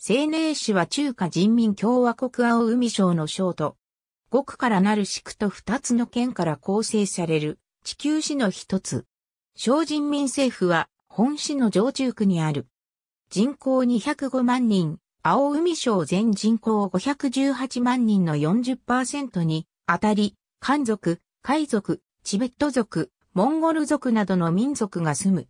青寧市は中華人民共和国青海省の省都。5区からなる市区と二つの県から構成される地球市の一つ。省人民政府は本市の上中区にある。人口205万人、青海省全人口518万人の40%にあたり、漢族、海族、チベット族、モンゴル族などの民族が住む。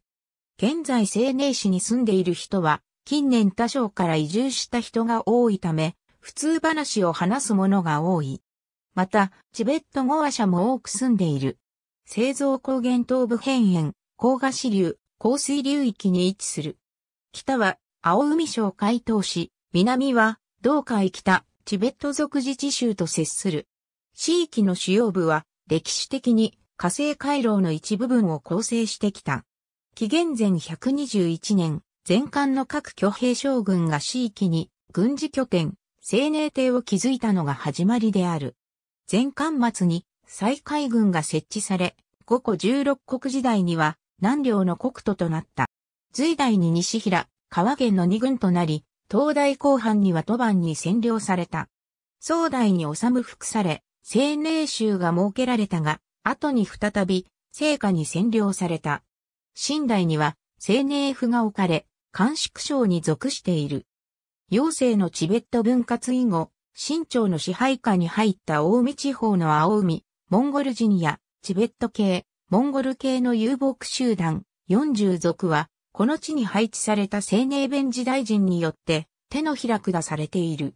現在青寧市に住んでいる人は近年他省から移住した人が多いため、普通話を話す者が多い。また、チベット語話者も多く住んでいる。製造高原東部辺縁、高賀支流、降水流域に位置する。北は、青海省海東市、南は、道海北、チベット属自治州と接する。地域の主要部は、歴史的に、火星回廊の一部分を構成してきた。紀元前121年、前漢の各挙兵将軍が地域に軍事拠点、青年帝を築いたのが始まりである。前漢末に再海軍が設置され、五個十六国時代には南領の国都となった。隋代に西平、川源の二軍となり、東大後半には都番に占領された。宋代に治服され、青年州が設けられたが、後に再び、聖下に占領された。新代には、青年府が置かれ、甘粛省に属している。陽性のチベット分割以後、清朝の支配下に入った大海地方の青海、モンゴル人やチベット系、モンゴル系の遊牧集団40族は、この地に配置された青年弁時大臣によって手のひら下されている。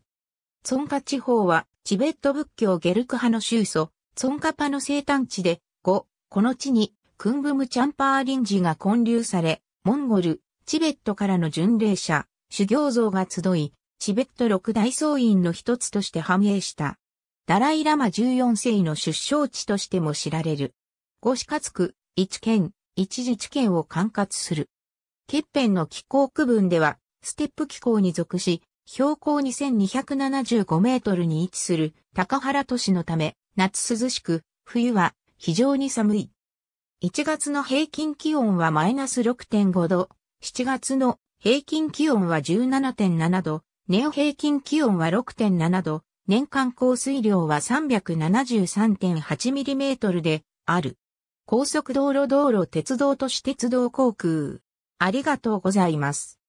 ツンカ地方はチベット仏教ゲルク派の宗祖、ツンカ派の生誕地で、5、この地にクンブムチャンパーリンジが建立され、モンゴル、チベットからの巡礼者、修行像が集い、チベット六大僧院の一つとして繁栄した。ダライラマ14世の出生地としても知られる。五市活区、一県、一自治県を管轄する。欠片の気候区分では、ステップ気候に属し、標高2275メートルに位置する高原都市のため、夏涼しく、冬は非常に寒い。1月の平均気温はマイナス6.5度、7月の平均気温は17.7度、年平均気温は6.7度、年間降水量は3 7 3 8トルである。高速道路道路鉄道都市鉄道航空。ありがとうございます。